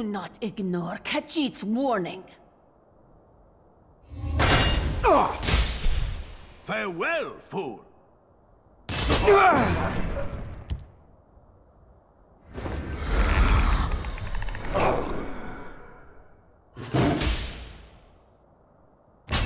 Do not ignore Khajiit's warning. Farewell, fool! Ah!